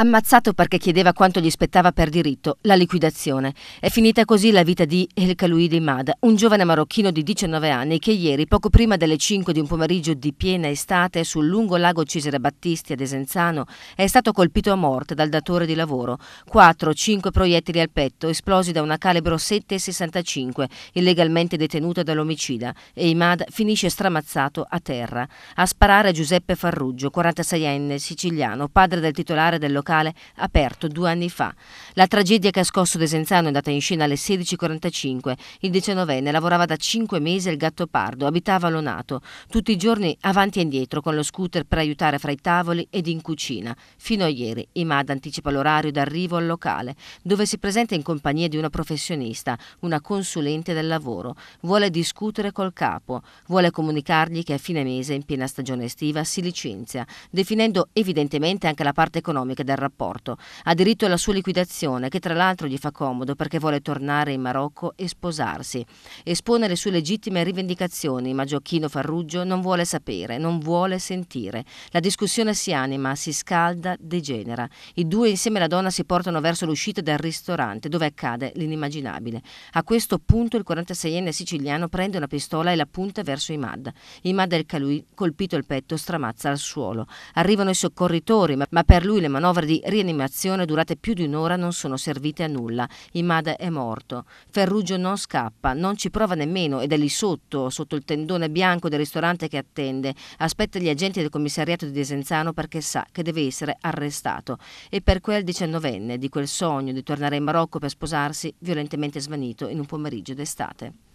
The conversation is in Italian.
Ammazzato perché chiedeva quanto gli spettava per diritto, la liquidazione. È finita così la vita di El Kalouidi Mad, un giovane marocchino di 19 anni che ieri, poco prima delle 5 di un pomeriggio di piena estate, sul lungo lago Cesare Battisti ad Esenzano, è stato colpito a morte dal datore di lavoro. 4-5 proiettili al petto, esplosi da una calibro 7,65, illegalmente detenuta dall'omicida, e Imad finisce stramazzato a terra. A sparare Giuseppe Farruggio, 46enne siciliano, padre del titolare del locale locale aperto due anni fa. La tragedia che ha scosso Desenzano è andata in scena alle 16.45. Il 19enne lavorava da cinque mesi al gatto pardo, abitava a Lonato, tutti i giorni avanti e indietro con lo scooter per aiutare fra i tavoli ed in cucina. Fino a ieri Imad anticipa l'orario d'arrivo al locale, dove si presenta in compagnia di una professionista, una consulente del lavoro. Vuole discutere col capo, vuole comunicargli che a fine mese, in piena stagione estiva, si licenzia, definendo evidentemente anche la parte economica del rapporto. Ha diritto alla sua liquidazione, che tra l'altro gli fa comodo perché vuole tornare in Marocco e sposarsi. Espone le sue legittime rivendicazioni, ma Gioacchino Farruggio non vuole sapere, non vuole sentire. La discussione si anima, si scalda, degenera. I due insieme alla donna si portano verso l'uscita dal ristorante, dove accade l'inimmaginabile. A questo punto il 46enne siciliano prende una pistola e la punta verso Imad. Imad El Kalui, colpito il petto, stramazza al suolo. Arrivano i soccorritori, ma per lui le manovre manovre di rianimazione durate più di un'ora non sono servite a nulla. Imad è morto. Ferrugio non scappa, non ci prova nemmeno ed è lì sotto, sotto il tendone bianco del ristorante che attende. Aspetta gli agenti del commissariato di Desenzano perché sa che deve essere arrestato. E per quel diciannovenne, di quel sogno di tornare in Marocco per sposarsi, violentemente svanito in un pomeriggio d'estate.